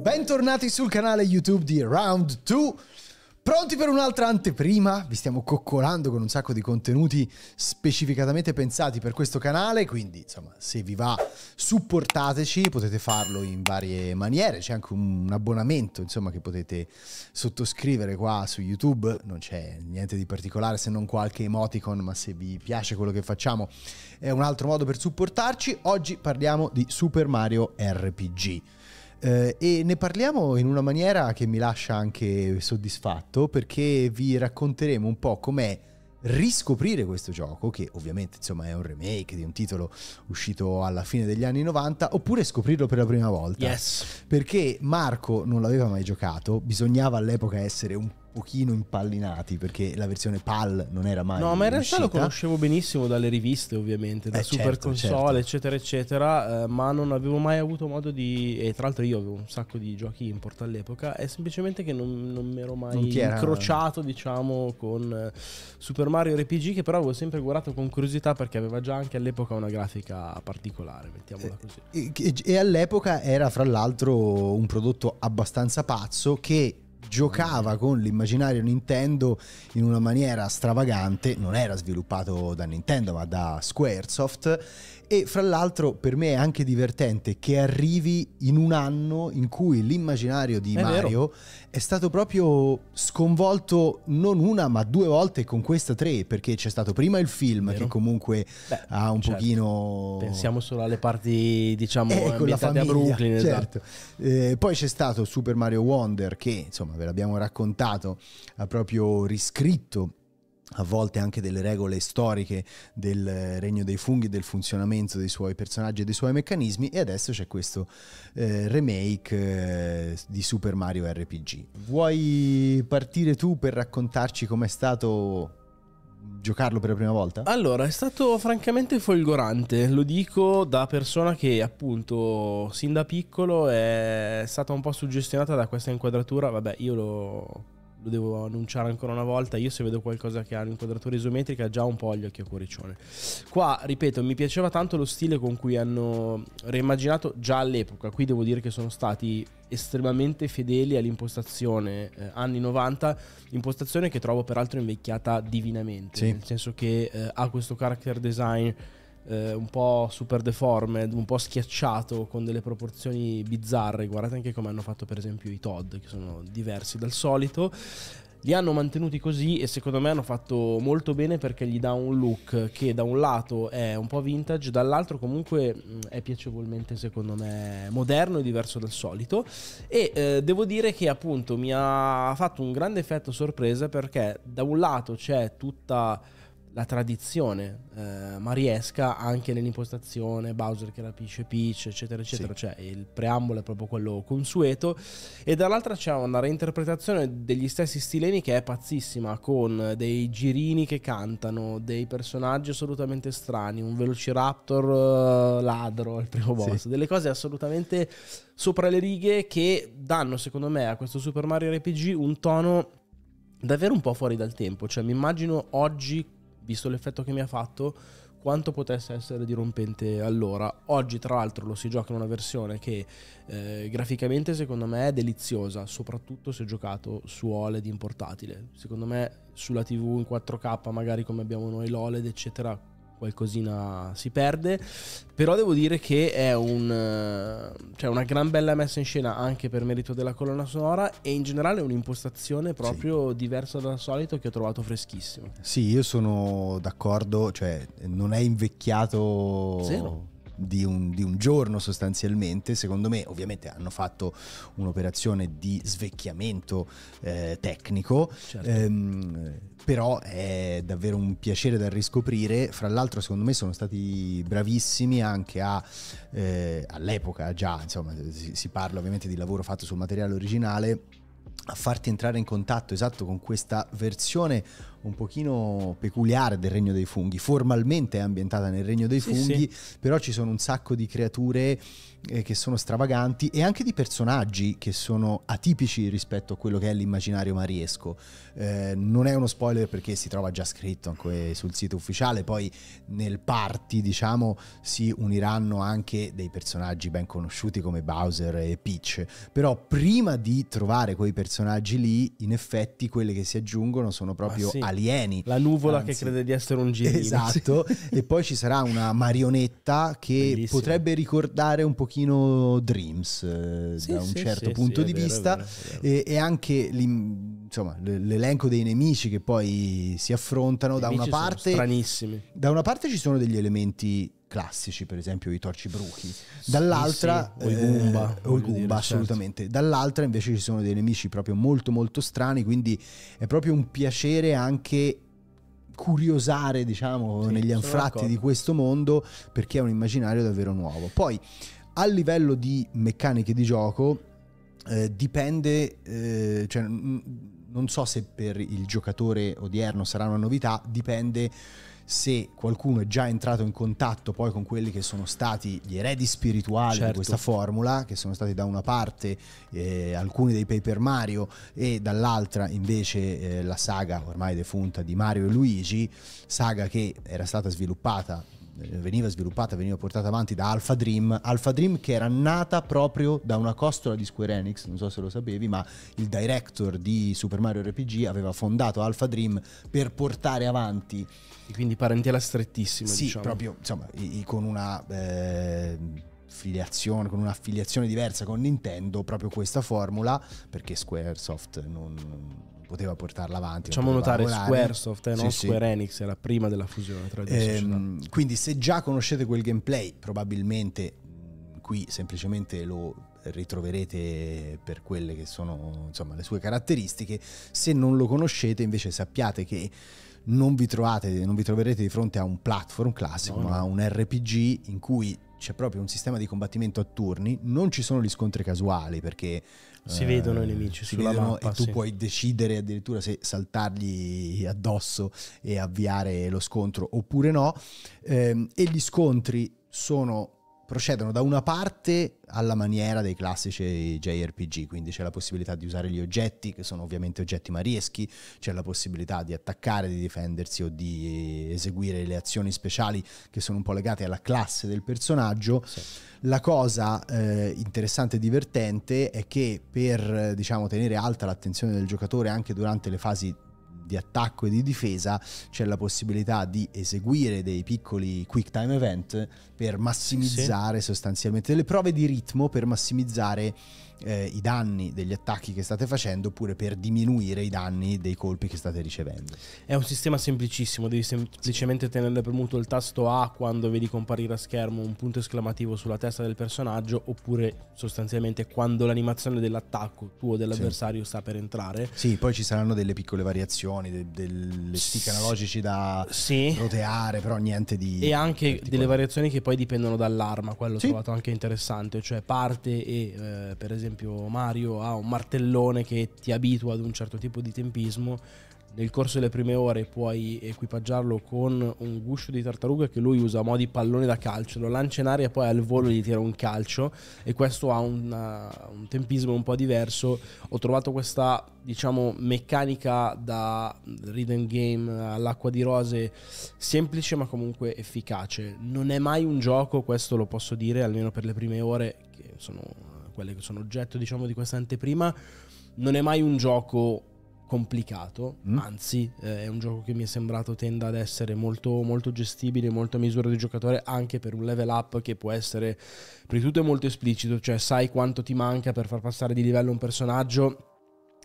Bentornati sul canale YouTube di Round 2. Pronti per un'altra anteprima? Vi stiamo coccolando con un sacco di contenuti specificatamente pensati per questo canale, quindi insomma se vi va supportateci, potete farlo in varie maniere, c'è anche un abbonamento insomma che potete sottoscrivere qua su YouTube, non c'è niente di particolare se non qualche emoticon, ma se vi piace quello che facciamo è un altro modo per supportarci. Oggi parliamo di Super Mario RPG eh, e ne parliamo in una maniera che mi lascia anche soddisfatto perché vi racconteremo un po' com'è riscoprire questo gioco, che ovviamente insomma è un remake di un titolo uscito alla fine degli anni 90, oppure scoprirlo per la prima volta. Yes. Perché Marco non l'aveva mai giocato, bisognava all'epoca essere un pochino impallinati perché la versione PAL non era mai No, ma in realtà lo conoscevo benissimo dalle riviste, ovviamente, da eh, Super certo, Console, certo. eccetera eccetera, eh, ma non avevo mai avuto modo di e tra l'altro io avevo un sacco di giochi import all'epoca, è semplicemente che non, non mi ero mai era... incrociato, diciamo, con eh, Super Mario RPG che però avevo sempre guardato con curiosità perché aveva già anche all'epoca una grafica particolare, mettiamola eh, così. e, e, e all'epoca era fra l'altro un prodotto abbastanza pazzo che giocava con l'immaginario Nintendo in una maniera stravagante, non era sviluppato da Nintendo ma da Squaresoft e fra l'altro per me è anche divertente che arrivi in un anno in cui l'immaginario di è Mario vero. è stato proprio sconvolto non una ma due volte con questa tre perché c'è stato prima il film che comunque Beh, ha un certo. pochino pensiamo solo alle parti diciamo eh, con la famiglia, a Brooklyn esatto. certo. esatto. eh, poi c'è stato Super Mario Wonder che insomma insomma ve l'abbiamo raccontato, ha proprio riscritto a volte anche delle regole storiche del regno dei funghi, del funzionamento dei suoi personaggi e dei suoi meccanismi e adesso c'è questo eh, remake eh, di Super Mario RPG. Vuoi partire tu per raccontarci com'è stato giocarlo per la prima volta? Allora, è stato francamente folgorante, lo dico da persona che appunto sin da piccolo è stata un po' suggestionata da questa inquadratura, vabbè io lo lo devo annunciare ancora una volta, io se vedo qualcosa che ha un'inquadratura isometrica già un po' gli occhi a cuoricione. Qua, ripeto, mi piaceva tanto lo stile con cui hanno reimmaginato già all'epoca, qui devo dire che sono stati estremamente fedeli all'impostazione eh, anni 90, impostazione che trovo peraltro invecchiata divinamente, sì. nel senso che eh, ha questo character design eh, un po' super deformed, un po' schiacciato con delle proporzioni bizzarre. Guardate anche come hanno fatto per esempio i Todd, che sono diversi dal solito. Li hanno mantenuti così e secondo me hanno fatto molto bene perché gli dà un look che da un lato è un po' vintage, dall'altro comunque mm, è piacevolmente secondo me moderno e diverso dal solito. E eh, devo dire che appunto mi ha fatto un grande effetto sorpresa perché da un lato c'è tutta la tradizione eh, mariesca anche nell'impostazione Bowser che rapisce Peach eccetera eccetera sì. cioè il preambolo è proprio quello consueto e dall'altra c'è una reinterpretazione degli stessi stilemi che è pazzissima con dei girini che cantano dei personaggi assolutamente strani un velociraptor eh, ladro al primo boss sì. delle cose assolutamente sopra le righe che danno secondo me a questo Super Mario RPG un tono davvero un po' fuori dal tempo cioè mi immagino oggi visto l'effetto che mi ha fatto, quanto potesse essere dirompente allora. Oggi, tra l'altro, lo si gioca in una versione che eh, graficamente secondo me è deliziosa, soprattutto se giocato su OLED in portatile. Secondo me sulla TV in 4K, magari come abbiamo noi l'OLED, eccetera, qualcosina si perde, però devo dire che è un, eh, cioè una gran bella messa in scena anche per merito della colonna sonora e in generale un'impostazione proprio sì. diversa dal solito che ho trovato freschissima. Sì, io sono d'accordo, cioè non è invecchiato... Zero di un, di un giorno sostanzialmente, secondo me ovviamente hanno fatto un'operazione di svecchiamento eh, tecnico, certo. ehm, però è davvero un piacere da riscoprire, fra l'altro secondo me sono stati bravissimi anche a, eh, all'epoca già, insomma si, si parla ovviamente di lavoro fatto sul materiale originale, a farti entrare in contatto esatto con questa versione un pochino peculiare del regno dei funghi. Formalmente è ambientata nel regno dei sì, funghi, sì. però ci sono un sacco di creature eh, che sono stravaganti e anche di personaggi che sono atipici rispetto a quello che è l'immaginario mariesco. Eh, non è uno spoiler perché si trova già scritto anche sul sito ufficiale, poi nel party, diciamo, si uniranno anche dei personaggi ben conosciuti come Bowser e Peach. Però prima di trovare quei personaggi lì, in effetti quelle che si aggiungono sono ah, proprio ah, sì alieni. La nuvola Anzi, che crede di essere un girino. Esatto, e poi ci sarà una marionetta che Bellissimo. potrebbe ricordare un pochino Dreams eh, sì, da un sì, certo punto di vero, vista vero, vero. E, e, anche insomma, l'elenco dei nemici che poi si affrontano da una parte... Stranissimi. Da una parte ci sono degli elementi classici, per esempio i torcibruchi, dall'altra sì, sì. o i eh, Goomba, eh, o i Goomba dire, certo. assolutamente, certo. dall'altra invece ci sono dei nemici proprio molto molto strani, quindi è proprio un piacere anche curiosare, diciamo, sì, negli anfratti di questo mondo perché è un immaginario davvero nuovo. Poi a livello di meccaniche di gioco eh, dipende, eh, cioè, non so se per il giocatore odierno sarà una novità, dipende se qualcuno è già entrato in contatto poi con quelli che sono stati gli eredi spirituali certo. di questa formula, che sono stati da una parte eh, alcuni dei Paper Mario e dall'altra invece eh, la saga ormai defunta di Mario e Luigi, saga che era stata sviluppata eh, veniva sviluppata, veniva portata avanti da Alpha Dream, Alpha Dream che era nata proprio da una costola di Square Enix, non so se lo sapevi, ma il director di Super Mario RPG aveva fondato Alpha Dream per portare avanti e quindi parentela strettissima, sì, diciamo. proprio, insomma, i, i, con una eh, filiazione, con un'affiliazione diversa con Nintendo, proprio questa formula, perché Squaresoft non poteva portarla avanti. Facciamo notare lavorare. Squaresoft e eh, non sì, Square sì. Enix, era prima della fusione tra le due ehm, Quindi se già conoscete quel gameplay, probabilmente mm, qui semplicemente lo ritroverete per quelle che sono insomma, le sue caratteristiche. Se non lo conoscete invece sappiate che non vi, trovate, non vi troverete di fronte a un platform classico, no, ma a no. un RPG in cui c'è proprio un sistema di combattimento a turni, non ci sono gli scontri casuali perché si vedono i nemici eh, si sulla vedono mappa, e tu sì. puoi decidere addirittura se saltargli addosso e avviare lo scontro oppure no. Ehm, e gli scontri sono procedono da una parte alla maniera dei classici JRPG, quindi c'è la possibilità di usare gli oggetti, che sono ovviamente oggetti marieschi, c'è la possibilità di attaccare, di difendersi o di eseguire le azioni speciali che sono un po' legate alla classe del personaggio. Sì. La cosa eh, interessante e divertente è che per diciamo, tenere alta l'attenzione del giocatore anche durante le fasi di attacco e di difesa, c'è la possibilità di eseguire dei piccoli quick time event per massimizzare sì. sostanzialmente delle prove di ritmo per massimizzare eh, i danni degli attacchi che state facendo oppure per diminuire i danni dei colpi che state ricevendo. È un sistema semplicissimo, devi semplicemente tenere premuto il tasto A quando vedi comparire a schermo un punto esclamativo sulla testa del personaggio oppure sostanzialmente quando l'animazione dell'attacco tuo o dell'avversario sì. sta per entrare. Sì, poi ci saranno delle piccole variazioni, de- delle stick analogici da sì. roteare, però niente di... E anche delle variazioni che poi dipendono dall'arma, quello ho trovato anche interessante, cioè parte e eh, per esempio esempio Mario ha un martellone che ti abitua ad un certo tipo di tempismo, nel corso delle prime ore puoi equipaggiarlo con un guscio di tartaruga che lui usa a mo' di pallone da calcio, lo lancia in aria e poi al volo gli tira un calcio e questo ha una, uh, un tempismo un po' diverso. Ho trovato questa diciamo meccanica da rhythm game all'acqua di rose semplice ma comunque efficace. Non è mai un gioco, questo lo posso dire almeno per le prime ore che sono quelle che sono oggetto diciamo, di questa anteprima, non è mai un gioco complicato, mm. anzi eh, è un gioco che mi è sembrato tenda ad essere molto, molto gestibile, molto a misura di giocatore, anche per un level up che può essere, prima di tutto è molto esplicito, cioè sai quanto ti manca per far passare di livello un personaggio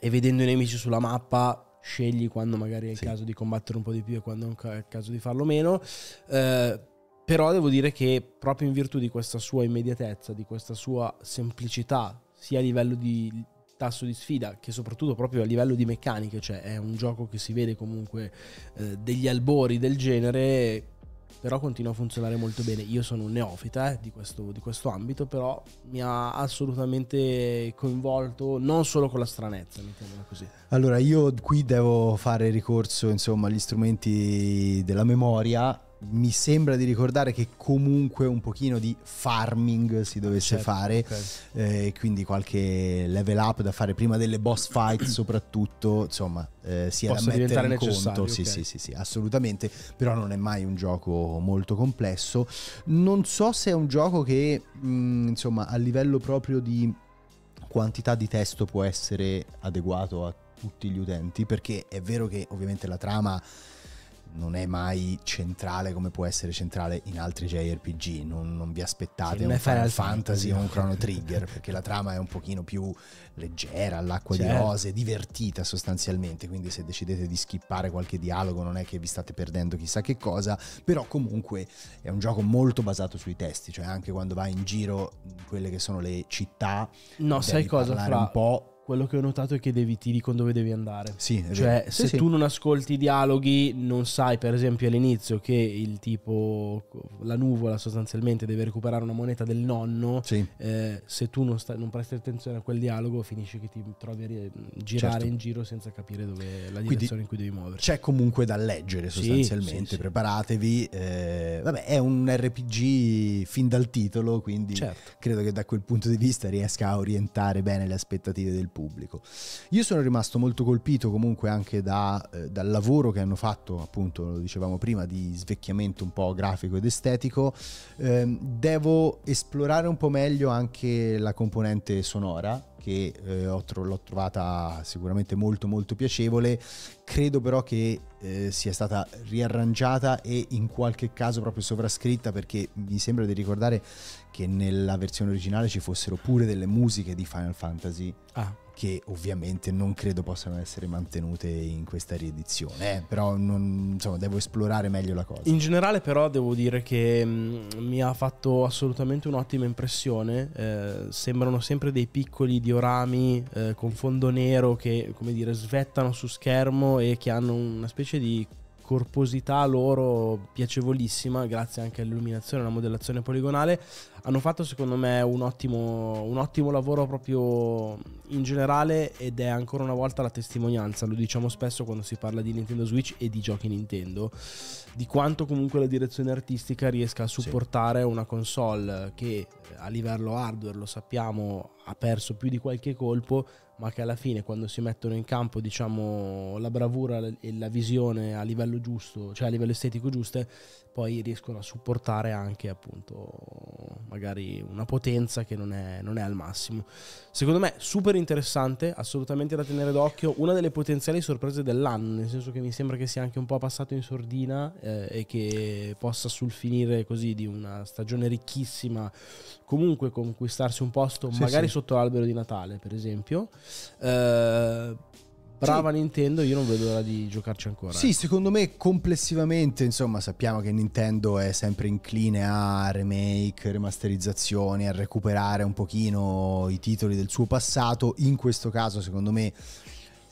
e vedendo i nemici sulla mappa scegli quando magari è il sì. caso di combattere un po' di più e quando è il caso di farlo meno. Eh, però devo dire che proprio in virtù di questa sua immediatezza, di questa sua semplicità, sia a livello di tasso di sfida che soprattutto proprio a livello di meccaniche, cioè è un gioco che si vede comunque eh, degli albori del genere, però continua a funzionare molto bene. Io sono un neofita eh, di, questo, di, questo, ambito, però mi ha assolutamente coinvolto, non solo con la stranezza, mettiamola così. Allora, io qui devo fare ricorso insomma agli strumenti della memoria mi sembra di ricordare che comunque un pochino di farming si dovesse certo, fare, okay. eh, quindi qualche level up da fare prima delle boss fight soprattutto, insomma, eh, si è Posso da mettere in conto, okay. sì, sì, sì, sì, assolutamente, però non è mai un gioco molto complesso. Non so se è un gioco che, mh, mm, insomma, a livello proprio di quantità di testo può essere adeguato a tutti gli utenti, perché è vero che ovviamente la trama non è mai centrale come può essere centrale in altri JRPG. Non, non vi aspettate sì, un Final Fantasy o un Chrono Trigger, perché la trama è un pochino più leggera, all'acqua certo. di rose, divertita sostanzialmente. Quindi se decidete di skippare qualche dialogo non è che vi state perdendo chissà che cosa, però comunque è un gioco molto basato sui testi, cioè anche quando vai in giro in quelle che sono le città, no, sai cosa, fra... un po' quello che ho notato è che devi, ti dicono dove devi andare. Sì, cioè, sì, se sì. tu non ascolti i dialoghi, non sai, per esempio, all'inizio che il tipo, la nuvola sostanzialmente deve recuperare una moneta del nonno. Sì. Eh, se tu non, sta, non, presti attenzione a quel dialogo, finisci che ti trovi a girare certo. in giro senza capire dove la direzione Quindi in cui devi muoverti. C'è comunque da leggere sostanzialmente. Preparatevi. Eh, vabbè, è un RPG fin dal titolo, quindi certo. credo che da quel punto di vista riesca a orientare bene le aspettative del pubblico. Io sono rimasto molto colpito comunque anche da, eh, dal lavoro che hanno fatto, appunto, lo dicevamo prima, di svecchiamento un po' grafico ed estetico. Eh, devo esplorare un po' meglio anche la componente sonora che eh, ho, l'ho trovata sicuramente molto molto piacevole, credo però che eh, sia stata riarrangiata e in qualche caso proprio sovrascritta perché mi sembra di ricordare che nella versione originale ci fossero pure delle musiche di Final Fantasy. Ah che ovviamente non credo possano essere mantenute in questa riedizione, eh, però non, insomma, devo esplorare meglio la cosa. In generale però devo dire che mm, mi ha fatto assolutamente un'ottima impressione, eh, sembrano sempre dei piccoli diorami eh, con fondo nero che come dire svettano su schermo e che hanno una specie di corposità loro piacevolissima, grazie anche all'illuminazione e alla modellazione poligonale, hanno fatto secondo me un ottimo, un ottimo lavoro proprio in generale ed è ancora una volta la testimonianza, lo diciamo spesso quando si parla di Nintendo Switch e di giochi Nintendo, di quanto comunque la direzione artistica riesca a supportare sì. una console che a livello hardware lo sappiamo ha perso più di qualche colpo, ma che alla fine quando si mettono in campo diciamo, la bravura e la visione a livello giusto, cioè a livello estetico giusto poi riescono a supportare anche appunto magari una potenza che non è, non è al massimo. Secondo me super interessante, assolutamente da tenere d'occhio, una delle potenziali sorprese dell'anno, nel senso che mi sembra che sia anche un po' passato in sordina eh, e che possa sul finire così di una stagione ricchissima comunque conquistarsi un posto sì, magari sì. sotto l'albero di Natale per esempio. Eh, brava sì. Nintendo, io non vedo l'ora di giocarci ancora. Sì, eh. secondo me complessivamente, insomma, sappiamo che Nintendo è sempre incline a remake, remasterizzazioni, a recuperare un pochino i titoli del suo passato. In questo caso, secondo me,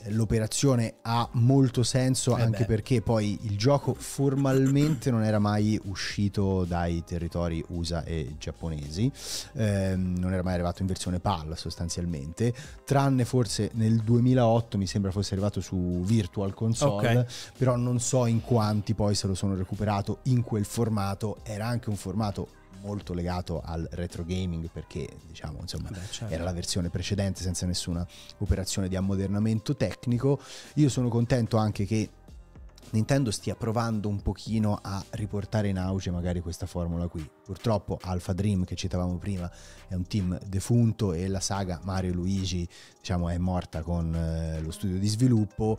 l'operazione ha molto senso eh anche beh. perché poi il gioco formalmente non era mai uscito dai territori USA e giapponesi, ehm, non era mai arrivato in versione PAL sostanzialmente, tranne forse nel 2008 mi sembra fosse arrivato su Virtual Console, okay. però non so in quanti poi se lo sono recuperato in quel formato, era anche un formato molto legato al retro gaming perché diciamo, insomma, Beh, certo. era la versione precedente senza nessuna operazione di ammodernamento tecnico. Io sono contento anche che Nintendo stia provando un pochino a riportare in auge magari questa formula qui. Purtroppo Alpha Dream che citavamo prima è un team defunto e la saga Mario Luigi diciamo è morta con eh, lo studio di sviluppo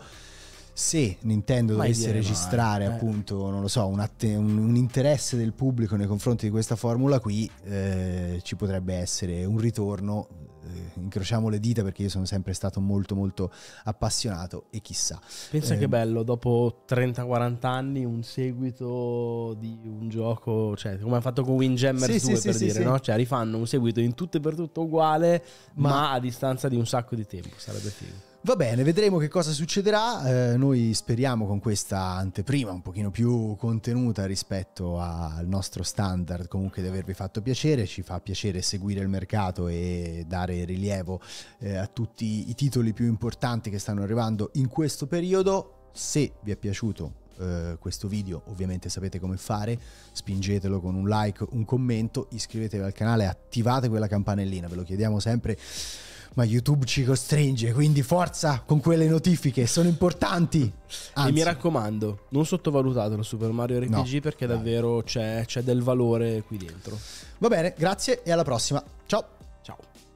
se Nintendo Mai dovesse registrare eh, appunto, non lo so, un, att- un, un, interesse del pubblico nei confronti di questa formula qui, eh, ci potrebbe essere un ritorno. Eh, incrociamo le dita perché io sono sempre stato molto molto appassionato e chissà. Pensa che eh, bello, dopo 30-40 anni un seguito di un gioco, cioè come ha fatto con Windjammer sì, 2 sì, per sì, dire, no? Cioè rifanno un seguito in tutto e per tutto uguale, ma, ma a distanza di un sacco di tempo, sarebbe figo. Va bene, vedremo che cosa succederà. Eh, noi speriamo con questa anteprima un pochino più contenuta rispetto al nostro standard comunque di avervi fatto piacere. Ci fa piacere seguire il mercato e dare rilievo eh, a tutti i titoli più importanti che stanno arrivando in questo periodo. Se vi è piaciuto eh, questo video, ovviamente sapete come fare, spingetelo con un like, un commento, iscrivetevi al canale, attivate quella campanellina, ve lo chiediamo sempre ma YouTube ci costringe, quindi forza con quelle notifiche, sono importanti. Anzi. E mi raccomando, non sottovalutatelo Super Mario RPG no, perché davvero c'è, c'è del valore qui dentro. Va bene, grazie e alla prossima. Ciao.